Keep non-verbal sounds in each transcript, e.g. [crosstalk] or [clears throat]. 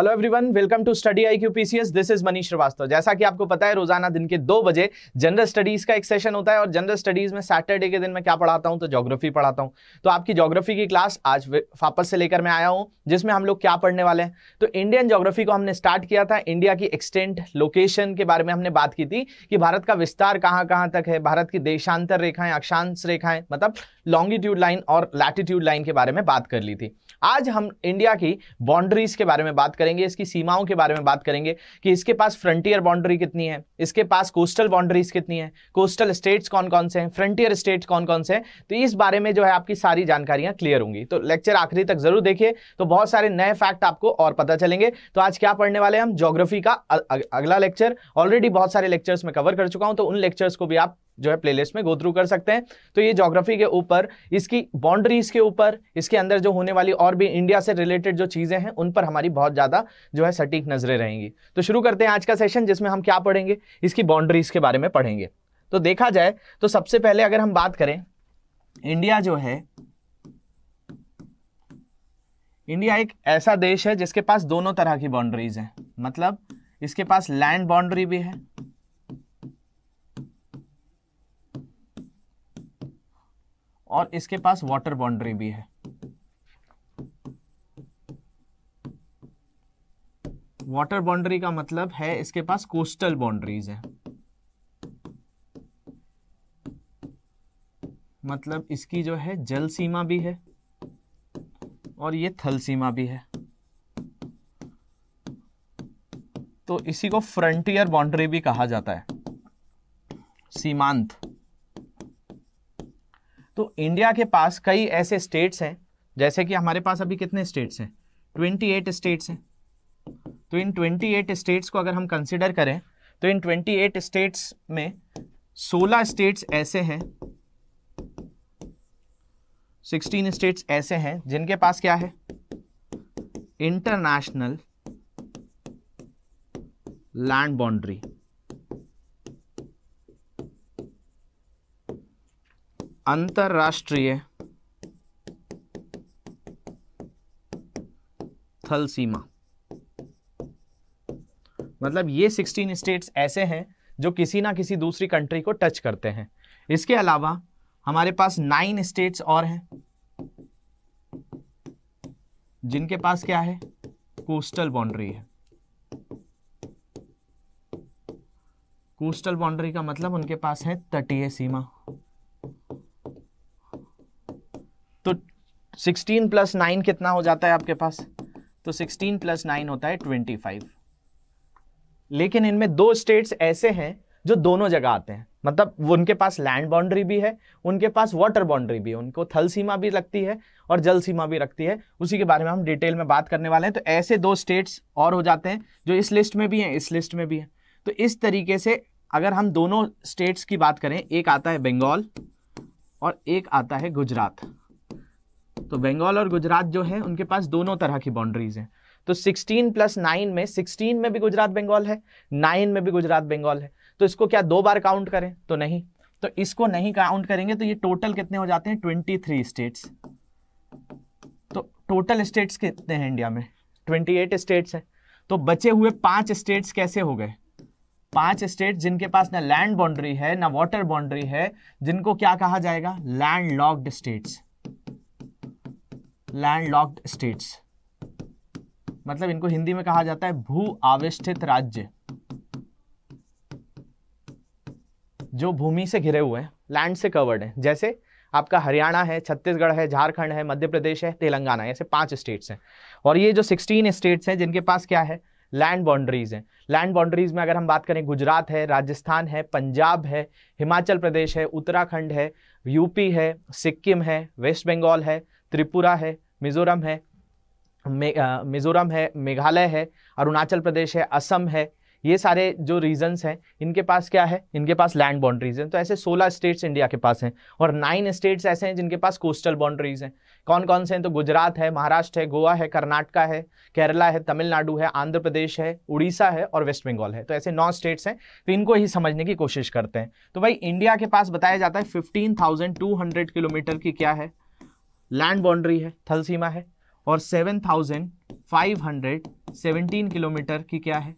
hello everyone welcome to study I Q PCS this is Manish Srivastava जैसा कि आपको पता है रोजाना दिन के दो बजे जनरल स्टडीज का एक सेशन होता है और जनरल स्टडीज में सैटरडे के दिन मैं क्या पढ़ाता हूँ तो ज्योग्राफी पढ़ाता हूँ तो आपकी ज्योग्राफी की क्लास आज वापस से लेकर मैं आया हूँ जिसमें हम लोग क्या पढ़ने वाले हैं तो इंडियन ज्योग्राफी को हमने स्टार्ट किया था इंडिया की एक्सटेंट लोकेशन के बारे में हमने बात की थी कि भारत का विस्तार कहाँ कहाँ तक है भारत की देशांतर रेखाएं अक्षांश रेखाएं मतलब लॉन्गिट्यूड लाइन और लैटिट्यूड लाइन के बारे में बात कर ली थी आज हम इंडिया की बाउंड्रीज के बारे में बात करेंगे इसकी सीमाओं के बारे में बात करेंगे कि इसके पास फ्रंटियर बाउंड्री कितनी है इसके पास कोस्टल बाउंड्रीज कितनी है कोस्टल स्टेट्स कौन कौन से हैं फ्रंटियर स्टेट्स कौन कौन से हैं तो इस बारे में जो है आपकी सारी जानकारियां क्लियर होंगी तो लेक्चर आखिरी तक जरूर देखिए तो बहुत सारे नए फैक्ट आपको और पता चलेंगे तो आज क्या पढ़ने वाले हम जोग्राफी का अगला लेक्चर ऑलरेडी बहुत सारे लेक्चर्स में कवर कर चुका हूं तो उन लेक्चर्स को भी आप जो है प्लेलिस्ट में गो थ्रू कर सकते हैं तो ये जोग्राफी के ऊपर इसकी बाउंड्रीज के ऊपर इसके अंदर जो होने वाली और भी इंडिया से रिलेटेड जो चीज़ें हैं उन पर हमारी बहुत ज़्यादा जो है सटीक नजरें रहेंगी तो शुरू करते हैं आज का सेशन जिसमें हम क्या पढ़ेंगे इसकी बाउंड्रीज के बारे में पढ़ेंगे तो देखा जाए तो सबसे पहले अगर हम बात करें इंडिया जो है इंडिया एक ऐसा देश है जिसके पास दोनों तरह की बाउंड्रीज हैं मतलब इसके पास लैंड बाउंड्री भी है और इसके पास वाटर बाउंड्री भी है वाटर बाउंड्री का मतलब है इसके पास कोस्टल बाउंड्रीज है मतलब इसकी जो है जल सीमा भी है और ये थल सीमा भी है तो इसी को फ्रंटियर बाउंड्री भी कहा जाता है सीमांत तो इंडिया के पास कई ऐसे स्टेट्स हैं जैसे कि हमारे पास अभी कितने स्टेट्स हैं 28 स्टेट्स हैं तो इन 28 स्टेट्स को अगर हम कंसिडर करें तो इन 28 स्टेट्स में 16 स्टेट्स ऐसे हैं 16 स्टेट्स ऐसे हैं जिनके पास क्या है इंटरनेशनल लैंड बाउंड्री अंतरराष्ट्रीय थल सीमा मतलब ये 16 स्टेट्स ऐसे हैं जो किसी ना किसी दूसरी कंट्री को टच करते हैं इसके अलावा हमारे पास नाइन स्टेट्स और हैं जिनके पास क्या है कोस्टल बाउंड्री है कोस्टल बाउंड्री का मतलब उनके पास है तटीय सीमा तो सिक्सटीन प्लस नाइन कितना हो जाता है आपके पास तो सिक्सटीन प्लस नाइन होता है ट्वेंटी फाइव लेकिन इनमें दो स्टेट्स ऐसे हैं जो दोनों जगह आते हैं मतलब वो उनके पास लैंड बाउंड्री भी है उनके पास वाटर बाउंड्री भी है उनको थल सीमा भी लगती है और जल सीमा भी रखती है उसी के बारे में हम डिटेल में बात करने वाले हैं तो ऐसे दो स्टेट्स और हो जाते हैं जो इस लिस्ट में भी हैं इस लिस्ट में भी हैं तो इस तरीके से अगर हम दोनों स्टेट्स की बात करें एक आता है बंगाल और एक आता है गुजरात तो बंगाल और गुजरात जो है उनके पास दोनों तरह की बाउंड्रीज हैं तो 16 प्लस 9 में 16 में भी गुजरात बंगाल है 9 में भी गुजरात बंगाल है तो इसको क्या दो बार काउंट करें तो नहीं तो इसको नहीं काउंट करेंगे तो ये टोटल कितने हो जाते हैं 23 स्टेट्स तो टोटल स्टेट्स कितने हैं इंडिया में 28 स्टेट्स हैं तो बचे हुए पांच स्टेट्स कैसे हो गए पांच स्टेट जिनके पास ना लैंड बाउंड्री है ना वाटर बाउंड्री है जिनको क्या कहा जाएगा land locked states land locked states मतलब इनको हिंदी में कहा जाता है भू आविष्ठित राज्य जो भूमि से घिरे हुए हैं लैंड से कवर्ड है जैसे आपका हरियाणा है छत्तीसगढ़ है झारखंड है मध्य प्रदेश है तेलंगाना है ऐसे पांच स्टेट्स हैं और ये जो सिक्सटीन स्टेट्स हैं जिनके पास क्या है लैंड बाउंड्रीज हैं लैंड बाउंड्रीज में अगर हम बात करें गुजरात है राजस्थान है पंजाब है हिमाचल प्रदेश है उत्तराखंड है यूपी है सिक्किम है वेस्ट बंगाल है त्रिपुरा है मिजोरम है मे, मिजोरम है मेघालय है अरुणाचल प्रदेश है असम है ये सारे जो रीजन्स हैं इनके पास क्या है इनके पास लैंड बाउंड्रीज हैं तो ऐसे 16 स्टेट्स इंडिया के पास हैं और नाइन स्टेट्स ऐसे हैं जिनके पास कोस्टल बाउंड्रीज हैं कौन कौन से हैं तो गुजरात है महाराष्ट्र है गोवा है कर्नाटका है केरला है तमिलनाडु है आंध्र प्रदेश है उड़ीसा है और वेस्ट बंगाल है तो ऐसे नौ स्टेट्स हैं तो इनको ही समझने की कोशिश करते हैं तो भाई इंडिया के पास बताया जाता है फिफ्टीन किलोमीटर की क्या है लैंड बाउंड्री है थल सीमा है और seven thousand five hundred seventeen kilometre की क्या है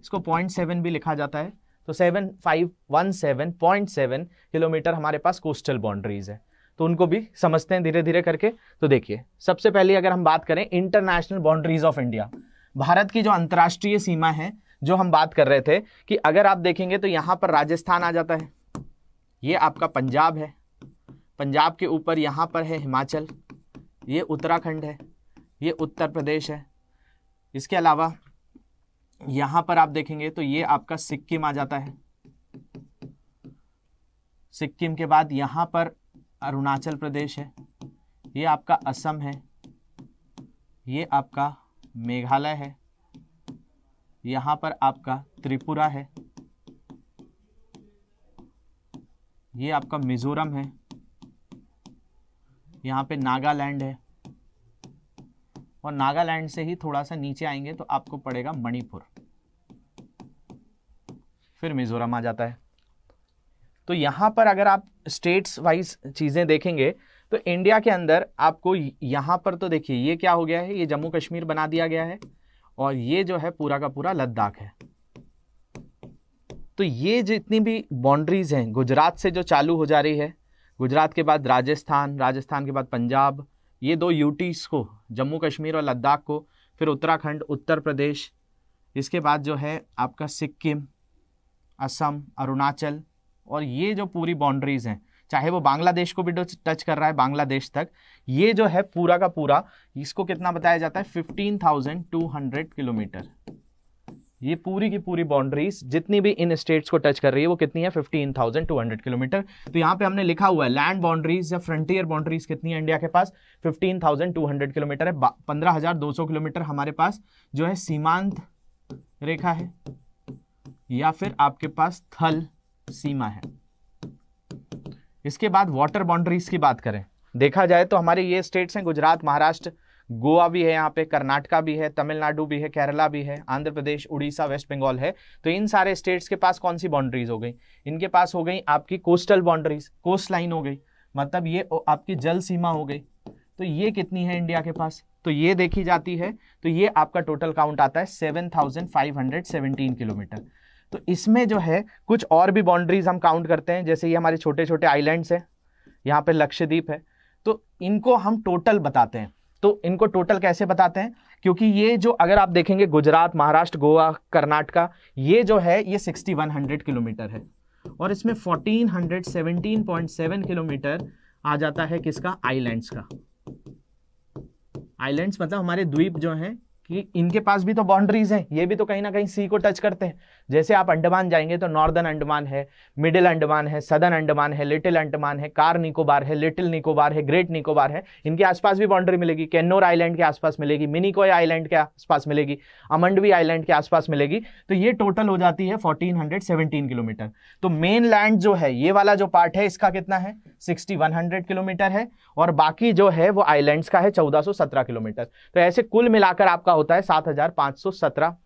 इसको पॉइंट सेवन भी लिखा जाता है तो seven five one seven point seven kilometre हमारे पास कोस्टल बाउंड्रीज है तो उनको भी समझते हैं धीरे धीरे करके तो देखिए सबसे पहले अगर हम बात करें international boundaries of India Bharat की जो अंतर्राष्ट्रीय सीमा है जो हम बात कर रहे थे कि अगर आप देखेंगे तो यहाँ पर राजस्थान आ जाता है ये आपका पंजाब है पंजाब के ऊपर यहाँ पर है हिमाचल ये उत्तराखंड है ये उत्तर प्रदेश है इसके अलावा यहाँ पर आप देखेंगे तो ये आपका सिक्किम आ जाता है सिक्किम के बाद यहाँ पर अरुणाचल प्रदेश है ये आपका असम है ये आपका मेघालय है यहाँ पर आपका त्रिपुरा है ये आपका मिजोरम है यहाँ पे नागालैंड है और नागालैंड से ही थोड़ा सा नीचे आएंगे तो आपको पड़ेगा मणिपुर फिर मिजोरम आ जाता है तो यहाँ पर अगर आप स्टेट्स वाइज चीज़ें देखेंगे तो इंडिया के अंदर आपको यहाँ पर तो देखिए ये क्या हो गया है ये जम्मू कश्मीर बना दिया गया है और ये जो है पूरा का पूरा लद्दाख है तो ये जितनी भी बाउंड्रीज हैं गुजरात से जो चालू हो जा रही है गुजरात के बाद राजस्थान राजस्थान के बाद पंजाब ये दो यूटीज़ को जम्मू कश्मीर और लद्दाख को फिर उत्तराखंड उत्तर प्रदेश इसके बाद जो है आपका सिक्किम असम अरुणाचल और ये जो पूरी बाउंड्रीज़ हैं चाहे वो बांग्लादेश को भी टच कर रहा है बांग्लादेश तक ये जो है पूरा का पूरा इसको कितना बताया जाता है fifteen thousand two hundred kilometre ये पूरी की पूरी बाउंड्रीज जितनी भी इन स्टेट्स को टच कर रही है वो कितनी है 15,200 किलोमीटर तो यहाँ पे हमने लिखा हुआ है लैंड बाउंड्रीज या फ्रंटियर बाउंड्रीज कितनी है इंडिया के पास 15,200 किलोमीटर है 15,200 किलोमीटर हमारे पास जो है सीमांत रेखा है या फिर आपके पास थल सीमा है इसके बाद वाटर बाउंड्रीज की बात करें देखा जाए तो हमारे ये स्टेट्स हैं गुजरात महाराष्ट्र गोवा भी है यहाँ पे कर्नाटका भी है तमिलनाडु भी है केरला भी है आंध्र प्रदेश उड़ीसा वेस्ट बंगाल है तो इन सारे स्टेट्स के पास कौन सी बाउंड्रीज हो गई इनके पास हो गई आपकी कोस्टल बाउंड्रीज कोस्ट लाइन हो गई मतलब ये आपकी जल सीमा हो गई तो ये कितनी है इंडिया के पास तो ये देखी जाती है तो ये आपका टोटल काउंट आता है seven thousand five hundred seventeen kilometre तो इसमें जो है कुछ और भी बाउंड्रीज हम काउंट करते हैं जैसे ये हमारे छोटे छोटे आइलैंड्स हैं यहाँ पे लक्षद्वीप है तो इनको हम टोटल बताते हैं तो इनको टोटल कैसे बताते हैं क्योंकि ये जो अगर आप देखेंगे गुजरात महाराष्ट्र गोवा कर्नाटका ये जो है ये 6100 किलोमीटर है और इसमें 1417.7 किलोमीटर आ जाता है किसका आइलैंड्स का आइलैंड्स मतलब हमारे द्वीप जो हैं कि इनके पास भी तो बाउंड्रीज हैं ये भी तो कहीं ना कहीं सी को टच करते हैं जैसे आप अंडमान जाएंगे तो नॉर्दर्न अंडमान है मिडिल अंडमान है सदर्न अंडमान है लिटिल अंडमान है कार निकोबार है लिटिल निकोबार है ग्रेट निकोबार है इनके आसपास भी बाउंड्री मिलेगी कैन्नोर आइलैंड के आसपास मिलेगी मिनिकोय आइलैंड के आसपास मिलेगी अमंडवी आइलैंड के आसपास मिलेगी तो ये टोटल हो जाती है फोर्टीन किलोमीटर तो मेन लैंड जो है ये वाला जो पार्ट है इसका कितना है सिक्सटी किलोमीटर है और बाकी जो है वो आइलैंड का है चौदह किलोमीटर तो ऐसे कुल मिलाकर आपका होता है सात हजार पाँच सौ सत्रह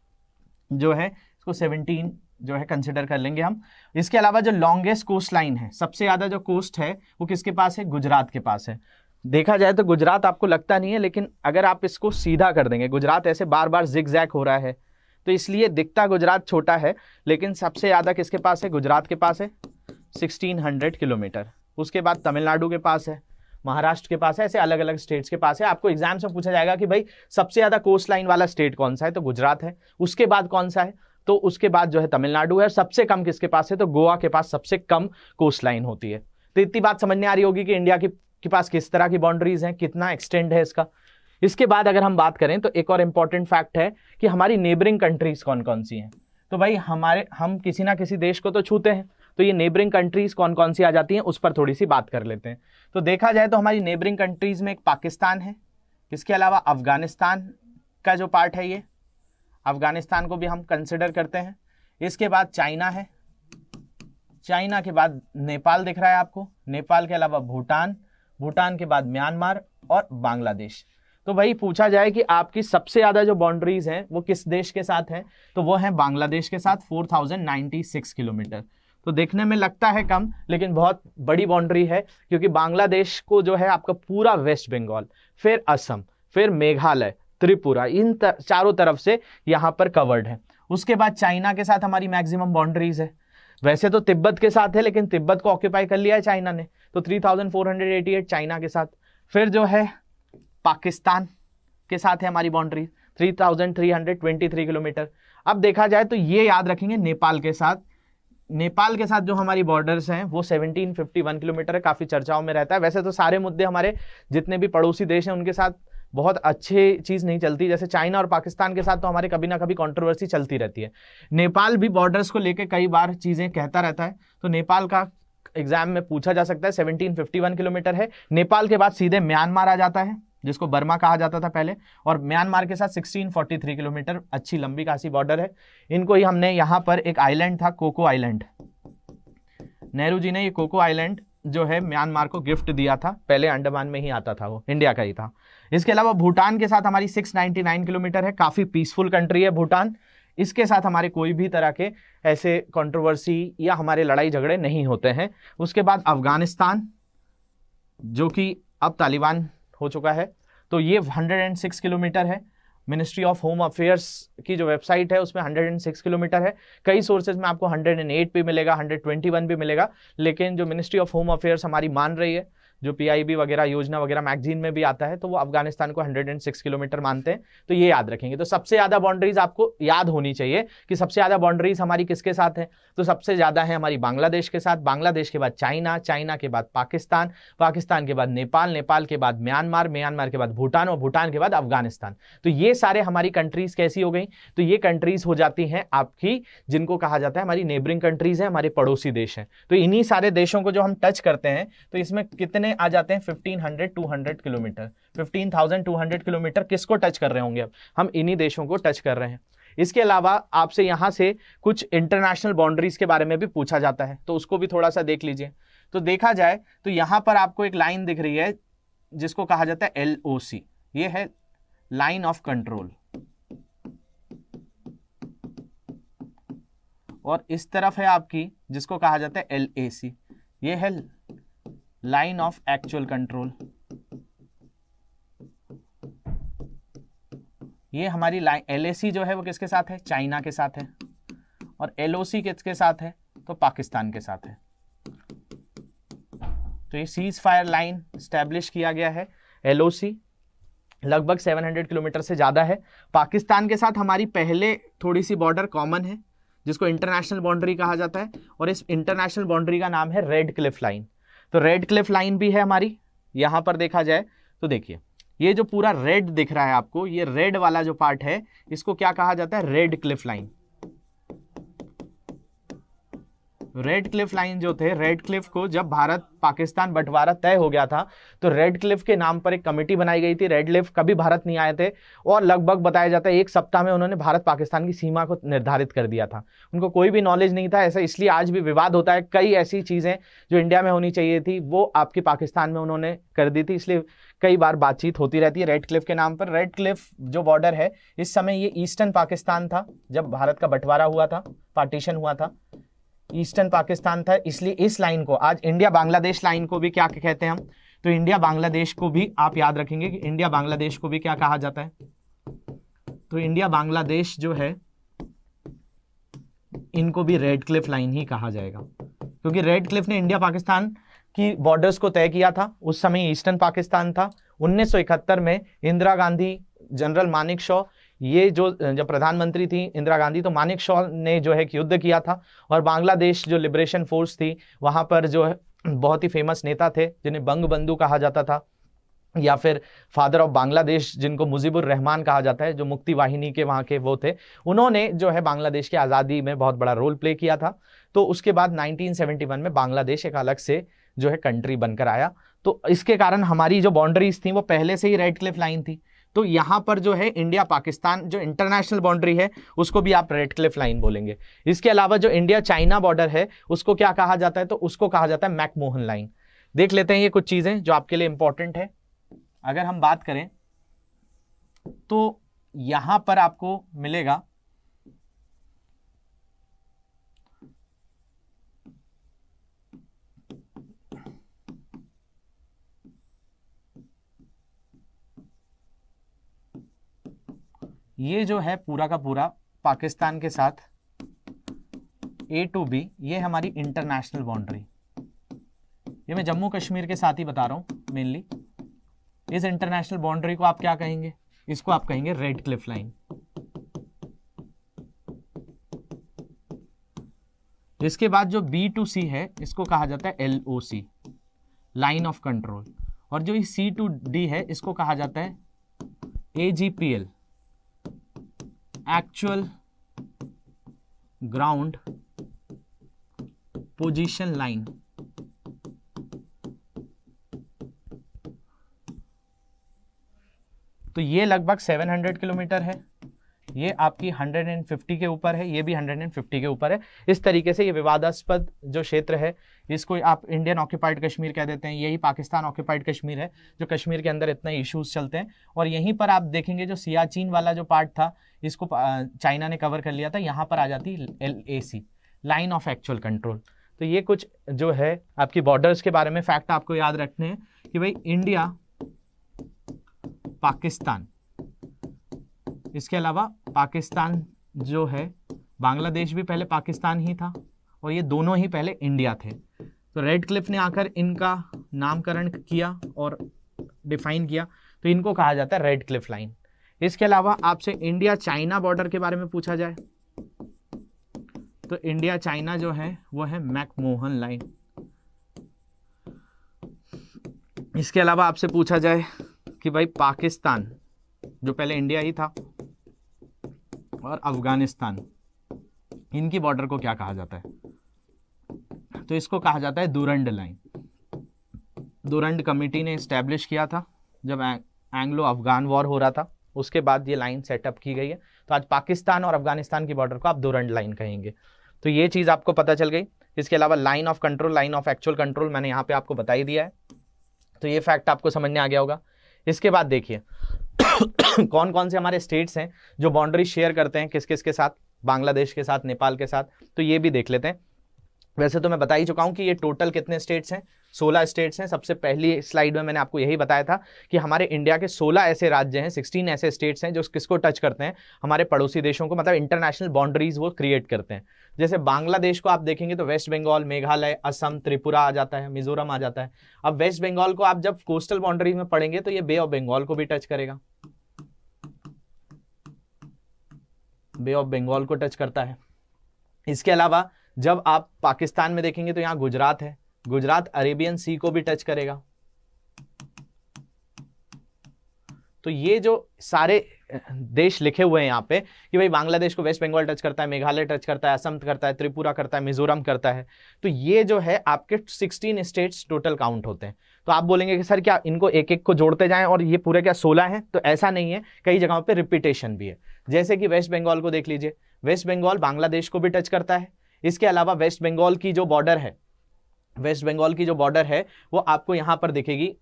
जो है इसको सेवनटीन जो है कंसिडर कर लेंगे हम इसके अलावा जो लॉन्गेस्ट कोस्ट लाइन है सबसे ज़्यादा जो कोस्ट है वो किसके पास है गुजरात के पास है देखा जाए तो गुजरात आपको लगता नहीं है लेकिन अगर आप इसको सीधा कर देंगे गुजरात ऐसे बार बार जिग हो रहा है तो इसलिए दिखता गुजरात छोटा है लेकिन सबसे ज़्यादा किसके पास है गुजरात के पास है 1600 किलोमीटर उसके बाद तमिलनाडु के पास है महाराष्ट्र के पास है ऐसे अलग अलग स्टेट्स के पास है आपको एग्जाम से पूछा जाएगा कि भाई सबसे ज़्यादा कोस्ट लाइन वाला स्टेट कौन सा है तो गुजरात है उसके बाद कौन सा है तो उसके बाद जो है तमिलनाडु है सबसे कम किसके पास है तो गोवा के पास सबसे कम कोस्ट लाइन होती है तो इतनी बात समझ में आ रही होगी कि इंडिया की के पास किस तरह की बाउंड्रीज हैं कितना एक्सटेंड है इसका इसके बाद अगर हम बात करें तो एक और इम्पॉर्टेंट फैक्ट है कि हमारी नेबरिंग कंट्रीज कौन कौन सी हैं तो भाई हमारे हम किसी ना किसी देश को तो छूते हैं तो ये नेबरिंग कंट्रीज कौन कौन सी आ जाती हैं उस पर थोड़ी सी बात कर लेते हैं तो देखा जाए तो हमारी नेबरिंग कंट्रीज़ में एक पाकिस्तान है इसके अलावा अफ़गानिस्तान का जो पार्ट है ये अफ़गानिस्तान को भी हम कंसिडर करते हैं इसके बाद चाइना है चाइना के बाद नेपाल दिख रहा है आपको नेपाल के अलावा भूटान भूटान के बाद म्यांमार और बांग्लादेश तो वही पूछा जाए कि आपकी सबसे ज़्यादा जो बाउंड्रीज हैं वो किस देश के साथ है तो वो है बांग्लादेश के साथ 4096 किलोमीटर तो देखने में लगता है कम लेकिन बहुत बड़ी बाउंड्री है क्योंकि बांग्लादेश को जो है आपका पूरा वेस्ट बंगाल फिर असम फिर मेघालय त्रिपुरा इन तर, चारों तरफ से यहाँ पर कवर्ड है उसके बाद चाइना के साथ हमारी मैक्सिमम बाउंड्रीज है वैसे तो तिब्बत के साथ है लेकिन तिब्बत को ऑक्यूपाई कर लिया है चाइना ने तो 3488 चाइना के साथ फिर जो है पाकिस्तान के साथ है हमारी बाउंड्री 3323 किलोमीटर अब देखा जाए तो ये याद रखेंगे नेपाल के साथ नेपाल के साथ जो हमारी बॉर्डर्स हैं वो 1751 किलोमीटर है काफ़ी चर्चाओं में रहता है वैसे तो सारे मुद्दे हमारे जितने भी पड़ोसी देश हैं उनके साथ बहुत अच्छी चीज़ नहीं चलती जैसे चाइना और पाकिस्तान के साथ तो हमारे कभी ना कभी कंट्रोवर्सी चलती रहती है नेपाल भी बॉर्डर्स को लेकर कई बार चीज़ें कहता रहता है तो नेपाल का एग्जाम में पूछा जा सकता है सेवनटीन किलोमीटर है नेपाल के बाद सीधे म्यांमार आ जाता है जिसको बर्मा कहा जाता था पहले और म्यांमार के साथ 1643 किलोमीटर अच्छी लंबी खासी बॉर्डर है इनको ही हमने यहाँ पर एक आइलैंड था कोको आइलैंड नेहरू जी ने ये कोको आइलैंड जो है म्यांमार को गिफ्ट दिया था पहले अंडमान में ही आता था वो इंडिया का ही था इसके अलावा भूटान के साथ हमारी 699 किलोमीटर है काफ़ी पीसफुल कंट्री है भूटान इसके साथ हमारे कोई भी तरह के ऐसे कंट्रोवर्सी या हमारे लड़ाई झगड़े नहीं होते हैं उसके बाद अफगानिस्तान जो कि अब तालिबान हो चुका है तो ये 106 किलोमीटर है मिनिस्ट्री ऑफ होम अफेयर्स की जो वेबसाइट है उसमें 106 किलोमीटर है कई सोर्सेज में आपको 108 भी मिलेगा 121 भी मिलेगा लेकिन जो मिनिस्ट्री ऑफ होम अफेयर्स हमारी मान रही है जो पीआईबी वगैरह योजना वगैरह मैगजीन में भी आता है तो वो अफगानिस्तान को 106 किलोमीटर मानते हैं तो ये याद रखेंगे तो सबसे ज्यादा बाउंड्रीज आपको याद होनी चाहिए कि सबसे ज्यादा बाउंड्रीज हमारी किसके साथ है तो सबसे ज्यादा है हमारी बांग्लादेश के साथ बांग्लादेश के बाद चाइना चाइना के बाद पाकिस्तान पाकिस्तान के बाद नेपाल नेपाल के बाद म्यांमार म्यांमार के बाद भूटान और भूटान के बाद अफगानिस्तान तो ये सारे हमारी कंट्रीज कैसी हो गई तो ये कंट्रीज हो जाती हैं आपकी जिनको कहा जाता है हमारी नेबरिंग कंट्रीज है हमारे पड़ोसी देश हैं तो इन्हीं सारे देशों को जो हम टच करते हैं तो इसमें कितने में आ जाते हैं 1500 200 किलोमीटर 15,200 किलोमीटर किसको टच कर रहे होंगे अब हम इन्हीं देशों को टच कर रहे हैं इसके अलावा आपसे यहाँ से कुछ इंटरनेशनल बाउंड्रीज के बारे में भी पूछा जाता है तो उसको भी थोड़ा सा देख लीजिए तो देखा जाए तो यहाँ पर आपको एक लाइन दिख रही है जिसको कहा जाता है एल ये है लाइन ऑफ कंट्रोल और इस तरफ है आपकी जिसको कहा जाता है एल ए सी ये है लाइन ऑफ एक्चुअल कंट्रोल ये हमारी एल जो है वो किसके साथ है चाइना के साथ है और एल किसके साथ है तो पाकिस्तान के साथ है तो ये सीज फायर लाइन स्टैब्लिश किया गया है एल लगभग 700 किलोमीटर से ज़्यादा है पाकिस्तान के साथ हमारी पहले थोड़ी सी बॉर्डर कॉमन है जिसको इंटरनेशनल बाउंड्री कहा जाता है और इस इंटरनेशनल बाउंड्री का नाम है रेड क्लिफ लाइन तो रेड क्लिफ लाइन भी है हमारी यहां पर देखा जाए तो देखिए ये जो पूरा रेड दिख रहा है आपको ये रेड वाला जो पार्ट है इसको क्या कहा जाता है Radcliffe line Radcliffe line जो थे रेड क्लिफ को जब भारत पाकिस्तान बंटवारा तय हो गया था तो रेड क्लिफ के नाम पर एक कमेटी बनाई गई थी रेड क्लिफ कभी भारत नहीं आए थे और लगभग बताया जाता है एक सप्ताह में उन्होंने भारत पाकिस्तान की सीमा को निर्धारित कर दिया था उनको कोई भी नॉलेज नहीं था ऐसा इसलिए आज भी विवाद होता है कई ऐसी चीज़ें जो इंडिया में होनी चाहिए थी वो आपकी पाकिस्तान में उन्होंने कर दी थी इसलिए कई बार बातचीत होती रहती है रेड क्लिफ के नाम पर रेड क्लिफ जो बॉर्डर है इस समय ये ईस्टर्न पाकिस्तान था जब भारत का बंटवारा हुआ था पार्टीशन हुआ था ईस्टर्न पाकिस्तान था इसलिए इस लाइन को आज इंडिया बांग्लादेश लाइन को भी क्या कहते हैं हम तो इंडिया बांग्लादेश को भी आप याद रखेंगे कि इंडिया बांग्लादेश को भी क्या कहा जाता है तो इंडिया बांग्लादेश जो है इनको भी रेड क्लिफ लाइन ही कहा जाएगा क्योंकि रेड क्लिफ ने इंडिया पाकिस्तान की बॉर्डर्स को तय किया था उस समय ईस्टर्न पाकिस्तान था उन्नीस में Indira Gandhi general Manekshaw ये जो जब प्रधानमंत्री थी इंदिरा गांधी तो मानिक शॉ ने जो है कि युद्ध किया था और बांग्लादेश जो लिबरेशन फोर्स थी वहाँ पर जो है [clears throat] बहुत ही फेमस नेता थे जिन्हें बंग बंधु कहा जाता था या फिर फादर ऑफ बांग्लादेश जिनको मुजीबुर रहमान कहा जाता है जो मुक्ति वाहिनी के वहाँ के वो थे उन्होंने जो है बांग्लादेश की आज़ादी में बहुत बड़ा रोल प्ले किया था तो उसके बाद 1971 में बांग्लादेश एक अलग से जो है कंट्री बनकर आया तो इसके कारण हमारी जो बाउंड्रीज थी वो पहले से ही रेड क्लिफ लाइन थी तो यहां पर जो है इंडिया पाकिस्तान जो इंटरनेशनल बाउंड्री है उसको भी आप रेड क्लिफ लाइन बोलेंगे इसके अलावा जो इंडिया चाइना बॉर्डर है उसको क्या कहा जाता है तो उसको कहा जाता है मैकमोहन लाइन देख लेते हैं ये कुछ चीज़ें जो आपके लिए इंपॉर्टेंट है अगर हम बात करें तो यहां पर आपको मिलेगा ये जो है पूरा का पूरा पाकिस्तान के साथ ए टू बी ये हमारी इंटरनेशनल बाउंड्री ये मैं जम्मू कश्मीर के साथ ही बता रहा हूँ मेनली इस इंटरनेशनल बाउंड्री को आप क्या कहेंगे इसको आप कहेंगे रेड क्लिफ लाइन इसके बाद जो बी टू सी है इसको कहा जाता है L O C line of control और जो सी टू डी है इसको कहा जाता है A G P L actual ground position line तो ये लगभग 700 किलोमीटर है ये आपकी 150 के ऊपर है ये भी 150 के ऊपर है इस तरीके से ये विवादास्पद जो क्षेत्र है इसको आप इंडियन ऑक्यूपाइड कश्मीर कह देते हैं यही पाकिस्तान ऑक्यूपाइड कश्मीर है जो कश्मीर के अंदर इतने इश्यूज चलते हैं और यहीं पर आप देखेंगे जो सियाचिन वाला जो पार्ट था इसको चाइना ने कवर कर लिया था यहाँ पर आ जाती L line of actual control तो ये कुछ जो है आपकी बॉर्डर्स के बारे में फैक्ट आपको याद रखने हैं कि भाई इंडिया पाकिस्तान इसके अलावा पाकिस्तान जो है बांग्लादेश भी पहले पाकिस्तान ही था और ये दोनों ही पहले इंडिया थे तो रेड क्लिफ ने आकर इनका नामकरण किया और डिफाइन किया तो इनको कहा जाता है रेड क्लिफ लाइन इसके अलावा आपसे इंडिया चाइना बॉर्डर के बारे में पूछा जाए तो इंडिया चाइना जो है वो है मैकमोहन लाइन इसके अलावा आपसे पूछा जाए कि भाई पाकिस्तान जो पहले इंडिया ही था और अफगानिस्तान इनकी बॉर्डर को क्या कहा जाता है तो इसको कहा जाता है दुरंड लाइन दुरंड कमेटी ने इस्टेब्लिश किया था जब एंग्लो अफगान वॉर हो रहा था उसके बाद ये लाइन सेटअप की गई है तो आज पाकिस्तान और अफगानिस्तान की बॉर्डर को आप दुरंड लाइन कहेंगे तो ये चीज़ आपको पता चल गई इसके अलावा line of control line of actual control मैंने यहाँ पे आपको बता ही दिया है तो ये फैक्ट आपको समझने आ गया होगा इसके बाद देखिए [coughs] कौन कौन से हमारे स्टेट्स हैं जो बाउंड्री शेयर करते हैं किस किस के साथ बांग्लादेश के साथ नेपाल के साथ तो ये भी देख लेते हैं वैसे तो मैं बता ही चुका हूँ कि ये टोटल कितने स्टेट्स हैं सोलह स्टेट्स हैं सबसे पहली स्लाइड में मैंने आपको यही बताया था कि हमारे इंडिया के सोलह ऐसे राज्य हैं सिक्सटीन ऐसे स्टेट्स हैं जो किसको टच करते हैं हमारे पड़ोसी देशों को मतलब इंटरनेशनल बाउंड्रीज वो क्रिएट करते हैं जैसे बांग्लादेश को आप देखेंगे तो वेस्ट बंगाल मेघालय असम त्रिपुरा आ जाता है मिजोरम आ जाता है अब वेस्ट बंगाल को आप जब कोस्टल बाउंड्रीज में पढ़ेंगे तो ये बे ऑफ बंगाल को भी टच करेगा बे ऑफ बंगाल को टच करता है इसके अलावा जब आप पाकिस्तान में देखेंगे तो यहाँ गुजरात है गुजरात अरेबियन सी को भी टच करेगा तो ये जो सारे देश लिखे हुए हैं यहाँ पे कि भाई बांग्लादेश को वेस्ट बंगाल टच करता है मेघालय टच करता है असम करता है त्रिपुरा करता है मिजोरम करता है तो ये जो है आपके 16 स्टेट्स टोटल काउंट होते हैं तो आप बोलेंगे कि सर क्या इनको एक एक को जोड़ते जाएं और ये पूरे क्या 16 हैं तो ऐसा नहीं है कई जगहों पर रिपीटेशन भी है जैसे कि वेस्ट बंगाल को देख लीजिए वेस्ट बंगाल बांग्लादेश को भी टच करता है इसके अलावा वेस्ट बंगाल की जो बॉर्डर है वेस्ट बंगाल की जो बॉर्डर है वो आपको यहाँ पर दिखेगी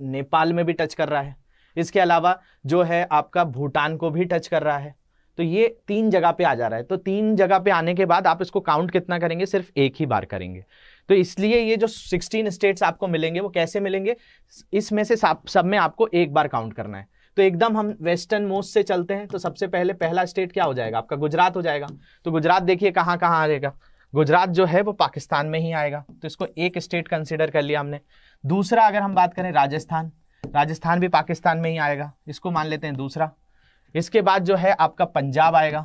नेपाल में भी टच कर रहा है इसके अलावा जो है आपका भूटान को भी टच कर रहा है तो ये तीन जगह पे आ जा रहा है तो तीन जगह पे आने के बाद आप इसको काउंट कितना करेंगे सिर्फ एक ही बार करेंगे तो इसलिए ये जो 16 स्टेट्स आपको मिलेंगे वो कैसे मिलेंगे इसमें से सब में आपको एक बार काउंट करना है तो एकदम हम वेस्टर्न मोस्ट से चलते हैं तो सबसे पहले पहला स्टेट क्या हो जाएगा आपका गुजरात हो जाएगा तो गुजरात देखिए कहाँ कहाँ आ जाएगा गुजरात जो है वो पाकिस्तान में ही आएगा तो इसको एक स्टेट कंसिडर कर लिया हमने दूसरा अगर हम बात करें राजस्थान राजस्थान भी पाकिस्तान में ही आएगा इसको मान लेते हैं दूसरा इसके बाद जो है आपका पंजाब आएगा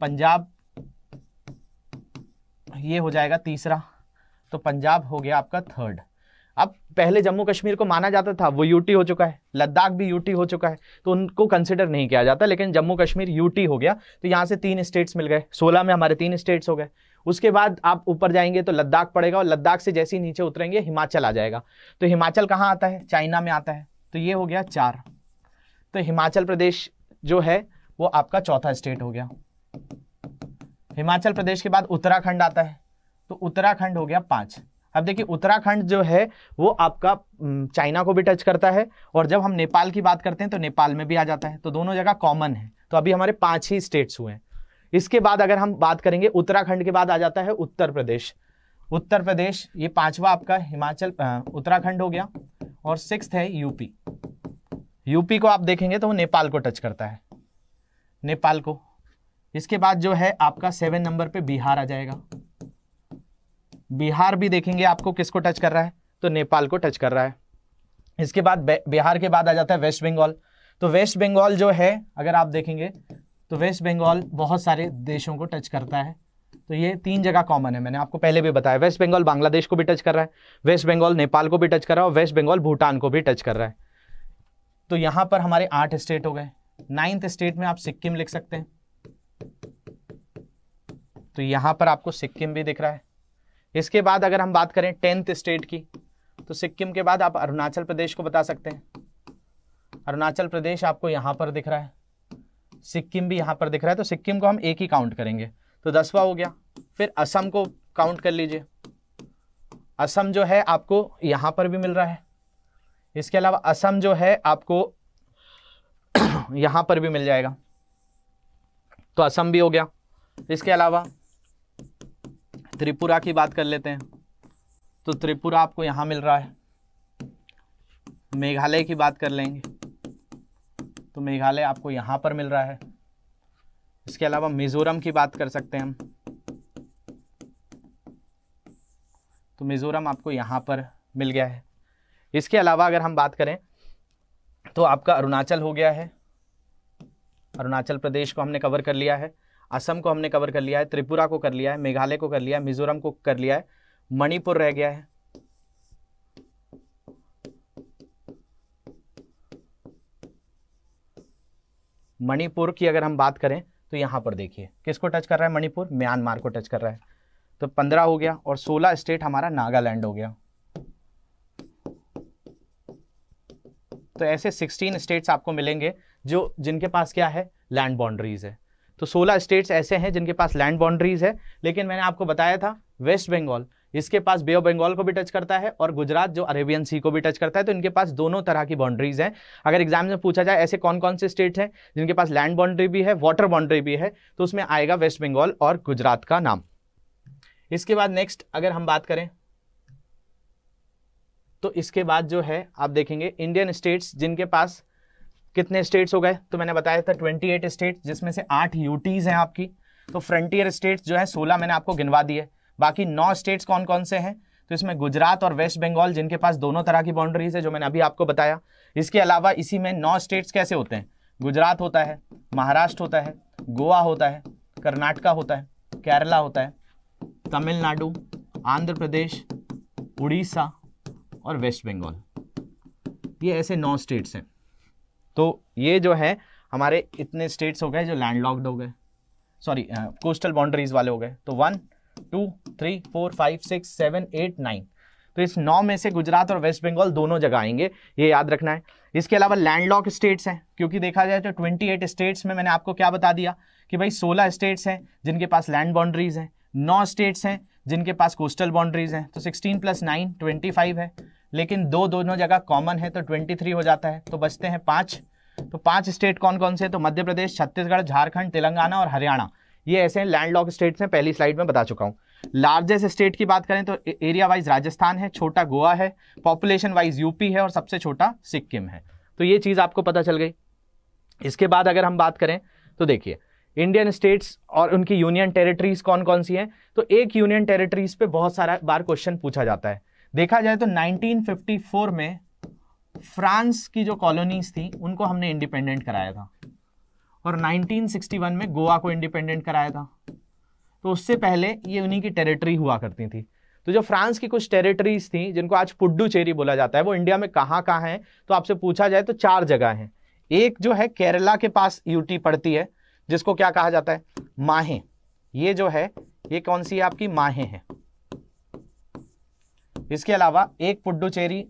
पंजाब ये हो जाएगा तीसरा तो पंजाब हो गया आपका थर्ड अब पहले जम्मू कश्मीर को माना जाता था वो यूटी हो चुका है लद्दाख भी यूटी हो चुका है तो उनको कंसिडर नहीं किया जाता लेकिन जम्मू कश्मीर यूटी हो गया तो यहाँ से तीन स्टेट्स मिल गए सोलह में हमारे तीन स्टेट्स हो गए उसके बाद आप ऊपर जाएंगे तो लद्दाख पड़ेगा और लद्दाख से जैसे ही नीचे उतरेंगे हिमाचल आ जाएगा तो हिमाचल कहाँ आता है चाइना में आता है तो ये हो गया चार तो हिमाचल प्रदेश जो है वो आपका चौथा स्टेट हो गया हिमाचल प्रदेश के बाद उत्तराखंड आता है तो उत्तराखंड हो गया पाँच अब देखिए उत्तराखंड जो है वो आपका चाइना को भी टच करता है और जब हम नेपाल की बात करते हैं तो नेपाल में भी आ जाता है तो दोनों जगह कॉमन है तो अभी हमारे पांच ही स्टेट्स हुए हैं इसके बाद अगर हम बात करेंगे उत्तराखंड के बाद आ जाता है उत्तर प्रदेश उत्तर प्रदेश ये पांचवा आपका हिमाचल उत्तराखंड हो गया और सिक्स है यूपी यूपी को आप देखेंगे तो वो नेपाल को टच करता है नेपाल को इसके बाद जो है आपका सेवन नंबर पे बिहार आ जाएगा बिहार भी देखेंगे आपको किसको टच कर रहा है तो नेपाल को टच कर रहा है इसके बाद बिहार के बाद आ जाता है वेस्ट बंगाल तो वेस्ट बंगाल जो है अगर आप देखेंगे तो वेस्ट बंगाल बहुत सारे देशों को टच करता है तो ये तीन जगह कॉमन है मैंने आपको पहले भी बताया वेस्ट बंगाल बांग्लादेश को भी टच कर रहा है वेस्ट बंगाल नेपाल को भी टच कर रहा है और वेस्ट बंगाल भूटान को भी टच कर रहा है तो यहाँ पर हमारे आठ स्टेट हो गए नाइन्थ स्टेट में आप सिक्किम लिख सकते हैं तो यहाँ पर आपको सिक्किम भी दिख रहा है इसके बाद अगर हम बात करें टेंथ स्टेट की तो सिक्किम के बाद आप अरुणाचल प्रदेश को बता सकते हैं अरुणाचल प्रदेश आपको यहाँ पर दिख रहा है सिक्किम भी यहाँ पर दिख रहा है तो सिक्किम को हम एक ही काउंट करेंगे तो दसवा हो गया फिर असम को काउंट कर लीजिए असम जो है आपको यहाँ पर भी मिल रहा है इसके अलावा असम जो है आपको [coughs] यहाँ पर भी मिल जाएगा तो असम भी हो गया इसके अलावा त्रिपुरा की बात कर लेते हैं तो त्रिपुरा आपको यहाँ मिल रहा है मेघालय की बात कर लेंगे तो मेघालय आपको यहाँ पर मिल रहा है इसके अलावा मिज़ोरम की बात कर सकते हैं हम तो मिज़ोरम आपको यहाँ पर मिल गया है इसके अलावा अगर हम बात करें तो आपका अरुणाचल हो गया है अरुणाचल प्रदेश को हमने कवर कर लिया है असम को हमने कवर कर लिया है त्रिपुरा को कर लिया है मेघालय को कर लिया है मिजोरम को कर लिया है मणिपुर रह गया है मणिपुर की अगर हम बात करें तो यहां पर देखिए किसको टच कर रहा है मणिपुर म्यांमार को टच कर रहा है तो पंद्रह हो गया और सोलह स्टेट हमारा नागालैंड हो गया तो ऐसे सिक्सटीन स्टेट्स आपको मिलेंगे जो जिनके पास क्या है लैंड बाउंड्रीज है तो 16 स्टेट्स ऐसे हैं जिनके पास लैंड बाउंड्रीज है लेकिन मैंने आपको बताया था वेस्ट बंगाल इसके पास बे ऑफ बंगाल को भी टच करता है और गुजरात जो अरेबियन सी को भी टच करता है तो इनके पास दोनों तरह की बाउंड्रीज हैं अगर एग्जाम में पूछा जाए ऐसे कौन कौन से स्टेट हैं जिनके पास लैंड बाउंड्री भी है वाटर बाउंड्री भी है तो उसमें आएगा वेस्ट बंगाल और गुजरात का नाम इसके बाद नेक्स्ट अगर हम बात करें तो इसके बाद जो है आप देखेंगे इंडियन स्टेट्स जिनके पास कितने स्टेट्स हो गए तो मैंने बताया था 28 स्टेट्स जिसमें से आठ यूटीज हैं आपकी तो फ्रंटियर स्टेट्स जो है 16 मैंने आपको गिनवा दिए बाकी नौ स्टेट्स कौन कौन से हैं तो इसमें गुजरात और वेस्ट बंगाल जिनके पास दोनों तरह की बाउंड्रीज है जो मैंने अभी आपको बताया इसके अलावा इसी में नौ स्टेट्स कैसे होते हैं गुजरात होता है महाराष्ट्र होता है गोवा होता है कर्नाटका होता है केरला होता है तमिलनाडु आंध्र प्रदेश उड़ीसा और वेस्ट बंगाल ये ऐसे नौ स्टेट्स हैं तो ये जो है हमारे इतने स्टेट्स हो गए जो लैंडलॉक्ड हो गए सॉरी कोस्टल बाउंड्रीज वाले हो गए तो one two three four five six seven eight nine तो इस नौ में से गुजरात और वेस्ट बंगाल दोनों जगह आएंगे ये याद रखना है इसके अलावा लैंडलॉक स्टेट्स हैं क्योंकि देखा जाए तो 28 स्टेट्स में मैंने आपको क्या बता दिया कि भाई 16 स्टेट्स हैं जिनके पास लैंड बाउंड्रीज हैं नौ स्टेट्स हैं जिनके पास कोस्टल बाउंड्रीज हैं तो 16 प्लस नाइन ट्वेंटी है लेकिन दो दोनों जगह कॉमन है तो ट्वेंटी थ्री हो जाता है तो बचते हैं पांच तो पांच स्टेट कौन कौन से तो मध्य प्रदेश छत्तीसगढ़ झारखंड तेलंगाना और हरियाणा ये ऐसे लैंड लॉक स्टेट्स हैं पहली स्लाइड में बता चुका हूँ लार्जेस्ट स्टेट की बात करें तो एरिया वाइज राजस्थान है छोटा गोवा है पॉपुलेशन वाइज यूपी है और सबसे छोटा सिक्किम है तो ये चीज़ आपको पता चल गई इसके बाद अगर हम बात करें तो देखिए इंडियन स्टेट्स और उनकी यूनियन टेरिटरीज कौन कौन सी हैं तो एक यूनियन टेरिटरीज पे बहुत सारा बार क्वेश्चन पूछा जाता है देखा जाए तो 1954 में फ्रांस की जो कॉलोनीज थी उनको हमने इंडिपेंडेंट कराया था और 1961 में गोवा को इंडिपेंडेंट कराया था तो उससे पहले ये उन्हीं की टेरिटरी हुआ करती थी तो जो फ्रांस की कुछ टेरिटरीज थी जिनको आज पुडुचेरी बोला जाता है वो इंडिया में कहाँ कहाँ हैं तो आपसे पूछा जाए तो चार जगह हैं एक जो है केरला के पास यूटी पड़ती है जिसको क्या कहा जाता है माहे ये जो है ये कौन सी है आपकी माहे है इसके अलावा एक पुडुचेरी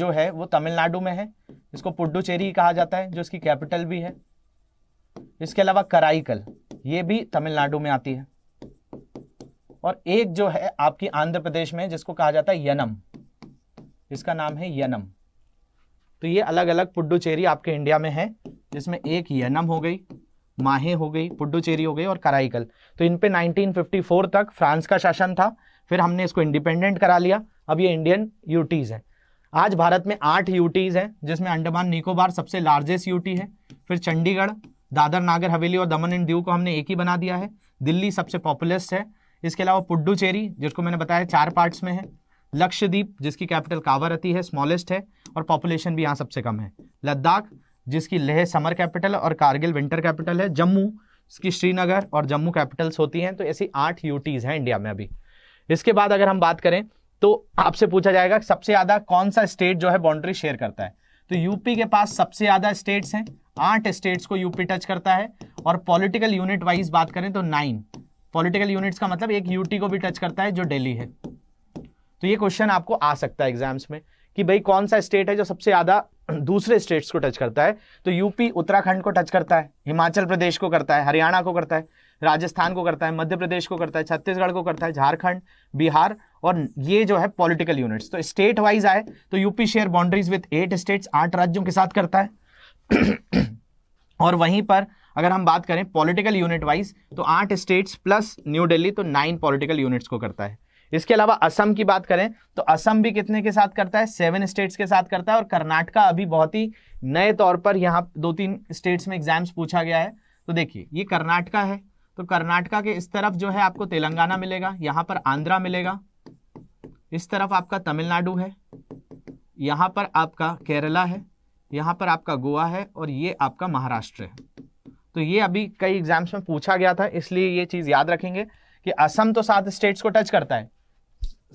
जो है वो तमिलनाडु में है इसको पुडुचेरी कहा जाता है जो इसकी कैपिटल भी है इसके अलावा कराईकल ये भी तमिलनाडु में आती है और एक जो है आपकी आंध्र प्रदेश में जिसको कहा जाता है यनम इसका नाम है यनम तो ये अलग अलग पुडुचेरी आपके इंडिया में है जिसमें एक यनम हो गई माहे हो गई पुडुचेरी हो गई और कराईकल तो इन पे 1954 तक फ्रांस का शासन था फिर हमने इसको इंडिपेंडेंट करा लिया अब ये इंडियन यूटीज हैं आज भारत में आठ यूटीज हैं जिसमें अंडमान निकोबार सबसे लार्जेस्ट यूटी है फिर चंडीगढ़ दादर नागर हवेली और दमन एंड दीव को हमने एक ही बना दिया है दिल्ली सबसे पॉपुलस्ट है इसके अलावा पुडुचेरी जिसको मैंने बताया चार पार्ट्स में है लक्षद्वीप जिसकी कैपिटल कावरती है स्मॉलेस्ट है और पॉपुलेशन भी यहाँ सबसे कम है लद्दाख जिसकी लेह समर कैपिटल और कारगिल विंटर कैपिटल है जम्मू इसकी श्रीनगर और जम्मू कैपिटल्स होती हैं तो ऐसी आठ यूटीज़ हैं इंडिया में अभी इसके बाद अगर हम बात करें तो आपसे पूछा जाएगा सबसे ज्यादा कौन सा स्टेट जो है बाउंड्री शेयर करता है तो यूपी के पास सबसे ज्यादा स्टेट्स हैं आठ स्टेट्स को यूपी टच करता है और पॉलिटिकल यूनिट वाइज बात करें तो नाइन पॉलिटिकल यूनिट्स का मतलब एक यूटी को भी टच करता है जो दिल्ली है तो ये क्वेश्चन आपको आ सकता है एग्जाम्स में कि भाई कौन सा स्टेट है जो सबसे ज्यादा दूसरे स्टेट्स को टच करता है तो यूपी उत्तराखंड को टच करता है हिमाचल प्रदेश को करता है हरियाणा को करता है राजस्थान को करता है मध्य प्रदेश को करता है छत्तीसगढ़ को करता है झारखंड बिहार और ये जो है पॉलिटिकल यूनिट्स तो स्टेट वाइज आए तो UP share boundaries with eight states आठ राज्यों के साथ करता है [clears throat] और वहीं पर अगर हम बात करें पॉलिटिकल यूनिट वाइज तो आठ स्टेट्स प्लस न्यू दिल्ली तो नाइन पॉलिटिकल यूनिट्स को करता है इसके अलावा असम की बात करें तो असम भी कितने के साथ करता है सेवन स्टेट्स के साथ करता है और कर्नाटका अभी बहुत ही नए तौर पर यहाँ दो तीन स्टेट्स में एग्जाम्स पूछा गया है तो देखिए ये कर्नाटका है तो कर्नाटका के इस तरफ जो है आपको तेलंगाना मिलेगा यहाँ पर आंध्रा मिलेगा इस तरफ आपका तमिलनाडु है यहां पर आपका केरला है यहां पर आपका गोवा है और ये आपका महाराष्ट्र है तो ये अभी कई एग्जाम्स में पूछा गया था इसलिए ये चीज़ याद रखेंगे कि असम तो सात स्टेट्स को टच करता है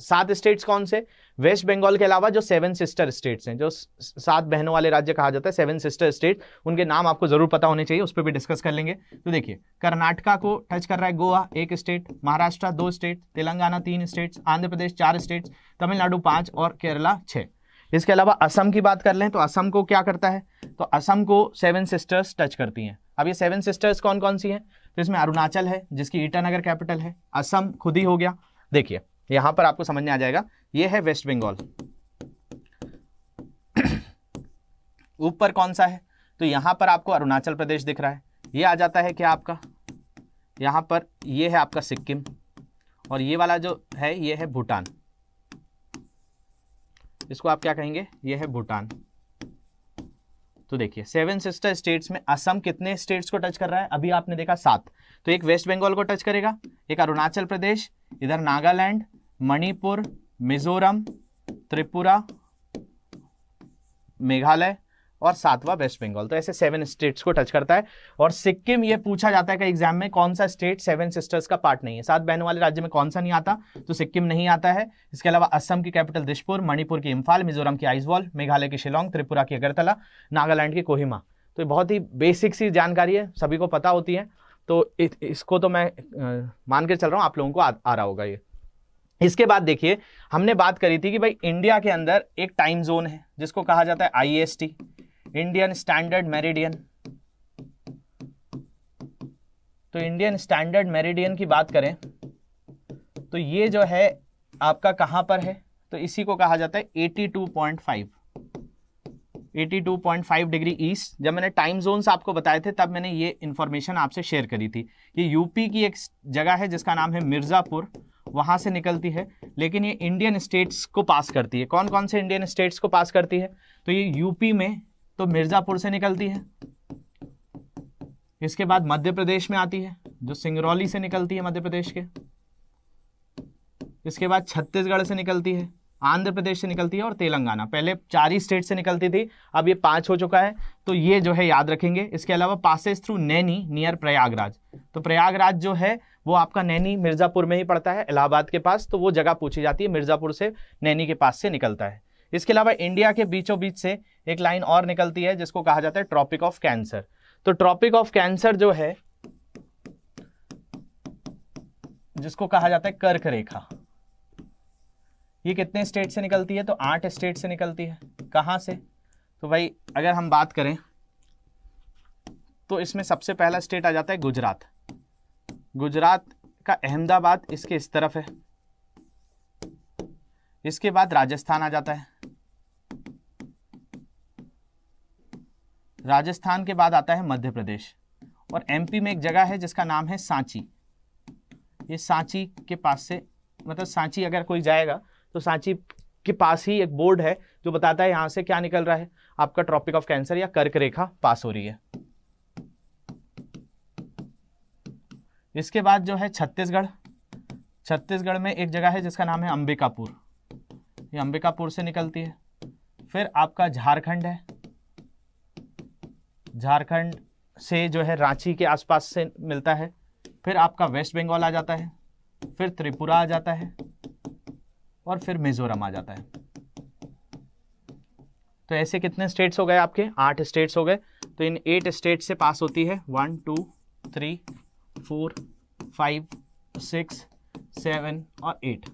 सात स्टेट्स कौन से वेस्ट बंगाल के अलावा जो सेवन सिस्टर स्टेट्स हैं जो सात बहनों वाले राज्य कहा जाता है सेवन सिस्टर स्टेट उनके नाम आपको जरूर पता होने चाहिए उस पर भी डिस्कस कर लेंगे तो देखिए कर्नाटका को टच कर रहा है गोवा एक स्टेट महाराष्ट्र दो स्टेट तेलंगाना तीन स्टेट्स आंध्र प्रदेश चार स्टेट्स तमिलनाडु पाँच और केरला छः इसके अलावा असम की बात कर लें तो असम को क्या करता है तो असम को सेवन सिस्टर्स टच करती हैं अब ये सेवन सिस्टर्स कौन कौन सी हैं तो इसमें अरुणाचल है जिसकी ईटानगर कैपिटल है असम खुद ही हो गया देखिए यहां पर आपको समझ में आ जाएगा ये है वेस्ट बंगाल ऊपर कौन सा है तो यहां पर आपको अरुणाचल प्रदेश दिख रहा है ये आ जाता है क्या आपका यहां पर ये है आपका सिक्किम और ये वाला जो है ये है भूटान इसको आप क्या कहेंगे ये है भूटान तो देखिए सेवन सिस्टर स्टेट्स में असम कितने स्टेट्स को टच कर रहा है अभी आपने देखा सात तो एक वेस्ट बंगाल को टच करेगा एक अरुणाचल प्रदेश इधर नागालैंड मणिपुर मिजोरम त्रिपुरा मेघालय और सातवां वेस्ट बंगाल तो ऐसे सेवन स्टेट्स को टच करता है और सिक्किम ये पूछा जाता है कि एग्जाम में कौन सा स्टेट सेवन सिस्टर्स का पार्ट नहीं है सात बहनों वाले राज्य में कौन सा नहीं आता तो सिक्किम नहीं आता है इसके अलावा असम की कैपिटल दिशपुर मणिपुर की इम्फाल मिजोरम की आइजवाल मेघालय की शिलोंग त्रिपुरा की अगरतला नागालैंड की कोहिमा तो बहुत ही बेसिक सी जानकारी है सभी को पता होती है तो इसको तो मैं मान के चल रहा हूँ आप लोगों को आ रहा होगा ये इसके बाद देखिए हमने बात करी थी कि भाई इंडिया के अंदर एक टाइम जोन है जिसको कहा जाता है आईएसटी इंडियन स्टैंडर्ड मेरिडियन तो इंडियन स्टैंडर्ड मेरिडियन की बात करें तो ये जो है आपका कहां पर है तो इसी को कहा जाता है 82.5 82.5 डिग्री ईस्ट जब मैंने टाइम जोन्स आपको बताए थे तब मैंने ये इंफॉर्मेशन आपसे शेयर करी थी ये यूपी की एक जगह है जिसका नाम है मिर्ज़ापुर वहाँ से निकलती है लेकिन ये इंडियन स्टेट्स को पास करती है कौन कौन से इंडियन स्टेट्स को पास करती है तो ये यूपी में तो मिर्ज़ापुर से निकलती है इसके बाद मध्य प्रदेश में आती है जो सिंगरौली से निकलती है मध्य प्रदेश के इसके बाद छत्तीसगढ़ से निकलती है आंध्र प्रदेश से निकलती है और तेलंगाना पहले चार ही स्टेट से निकलती थी अब ये पांच हो चुका है तो ये जो है याद रखेंगे इसके अलावा passes through Naini near Prayagraj तो प्रयागराज जो है वो आपका नैनी मिर्ज़ापुर में ही पड़ता है इलाहाबाद के पास तो वो जगह पूछी जाती है मिर्ज़ापुर से नैनी के पास से निकलता है इसके अलावा इंडिया के बीचों बीच से एक लाइन और निकलती है जिसको कहा जाता है ट्रॉपिक ऑफ कैंसर तो ट्रॉपिक ऑफ कैंसर जो है जिसको कहा जाता है कर्क रेखा ये कितने स्टेट से निकलती है तो आठ स्टेट से निकलती है कहां से तो भाई अगर हम बात करें तो इसमें सबसे पहला स्टेट आ जाता है गुजरात गुजरात का अहमदाबाद इसके इस तरफ है इसके बाद राजस्थान आ जाता है राजस्थान के बाद आता है मध्य प्रदेश और एमपी में एक जगह है जिसका नाम है सांची ये सांची के पास से मतलब सांची अगर कोई जाएगा तो सांची के पास ही एक बोर्ड है जो बताता है यहाँ से क्या निकल रहा है आपका ट्रॉपिक ऑफ कैंसर या कर्क रेखा पास हो रही है इसके बाद जो है छत्तीसगढ़ छत्तीसगढ़ में एक जगह है जिसका नाम है अंबिकापुर ये अंबिकापुर से निकलती है फिर आपका झारखंड है झारखंड से जो है रांची के आसपास से मिलता है फिर आपका वेस्ट बंगाल आ जाता है फिर त्रिपुरा आ जाता है और फिर मिजोरम आ जाता है तो ऐसे कितने स्टेट्स हो गए आपके आठ स्टेट्स हो गए तो इन एट स्टेट से पास होती है one two three four five six seven और एट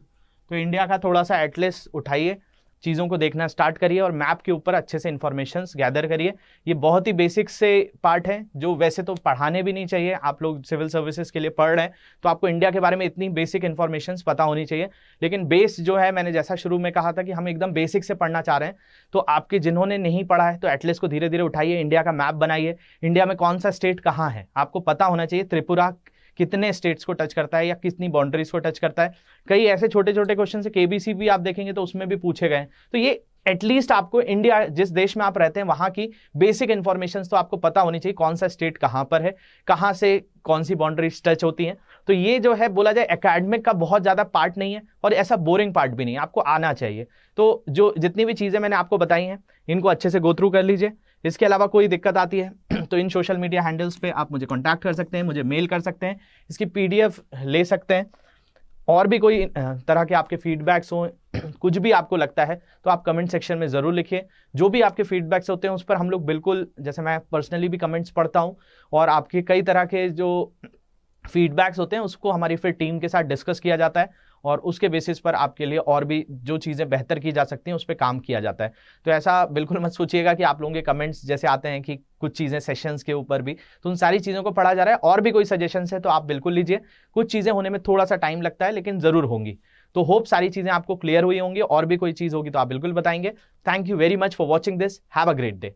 तो इंडिया का थोड़ा सा एटलेस उठाइए चीज़ों को देखना स्टार्ट करिए और मैप के ऊपर अच्छे से इन्फॉर्मेशन गैदर करिए ये बहुत ही बेसिक से पार्ट है जो वैसे तो पढ़ाने भी नहीं चाहिए आप लोग सिविल सर्विसेज के लिए पढ़ रहे हैं तो आपको इंडिया के बारे में इतनी बेसिक इन्फॉर्मेशन पता होनी चाहिए लेकिन बेस जो है मैंने जैसा शुरू में कहा था कि हम एकदम बेसिक से पढ़ना चाह रहे हैं तो आपके जिन्होंने नहीं पढ़ा है तो एटलीस्ट को धीरे धीरे उठाइए इंडिया का मैप बनाइए इंडिया में कौन सा स्टेट कहाँ है आपको पता होना चाहिए त्रिपुरा कितने स्टेट्स को टच करता है या कितनी बाउंड्रीज को टच करता है कई ऐसे छोटे छोटे क्वेश्चन से केबीसी भी आप देखेंगे तो उसमें भी पूछे गए तो ये एटलीस्ट आपको इंडिया जिस देश में आप रहते हैं वहाँ की बेसिक इन्फॉर्मेशन तो आपको पता होनी चाहिए कौन सा स्टेट कहाँ पर है कहाँ से कौन सी बाउंड्रीज टच होती हैं तो ये जो है बोला जाए एकेडमिक का बहुत ज़्यादा पार्ट नहीं है और ऐसा बोरिंग पार्ट भी नहीं है आपको आना चाहिए तो जो जितनी भी चीज़ें मैंने आपको बताई हैं इनको अच्छे से गो थ्रू कर लीजिए इसके अलावा कोई दिक्कत आती है [clears throat] तो इन सोशल मीडिया हैंडल्स पे आप मुझे कॉन्टैक्ट कर सकते हैं मुझे मेल कर सकते हैं इसकी पीडीएफ ले सकते हैं और भी कोई तरह के आपके फीडबैक्स हों [clears throat] कुछ भी आपको लगता है तो आप कमेंट सेक्शन में ज़रूर लिखिए जो भी आपके फीडबैक्स होते हैं उस पर हम लोग बिल्कुल जैसे मैं पर्सनली भी कमेंट्स पढ़ता हूँ और आपके कई तरह के जो फीडबैक्स [clears throat] होते हैं उसको हमारी फिर टीम के साथ डिस्कस किया जाता है और उसके बेसिस पर आपके लिए और भी जो चीज़ें बेहतर की जा सकती हैं उस पर काम किया जाता है तो ऐसा बिल्कुल मत सोचिएगा कि आप लोगों के कमेंट्स जैसे आते हैं कि कुछ चीज़ें सेशंस के ऊपर भी तो उन सारी चीज़ों को पढ़ा जा रहा है और भी कोई सजेशन है तो आप बिल्कुल लीजिए कुछ चीज़ें होने में थोड़ा सा टाइम लगता है लेकिन ज़रूर होंगी तो होप सारी चीज़ें आपको क्लियर हुई होंगी और भी कोई चीज़ होगी तो आप बिल्कुल बताएंगे thank you very much for watching this have a great day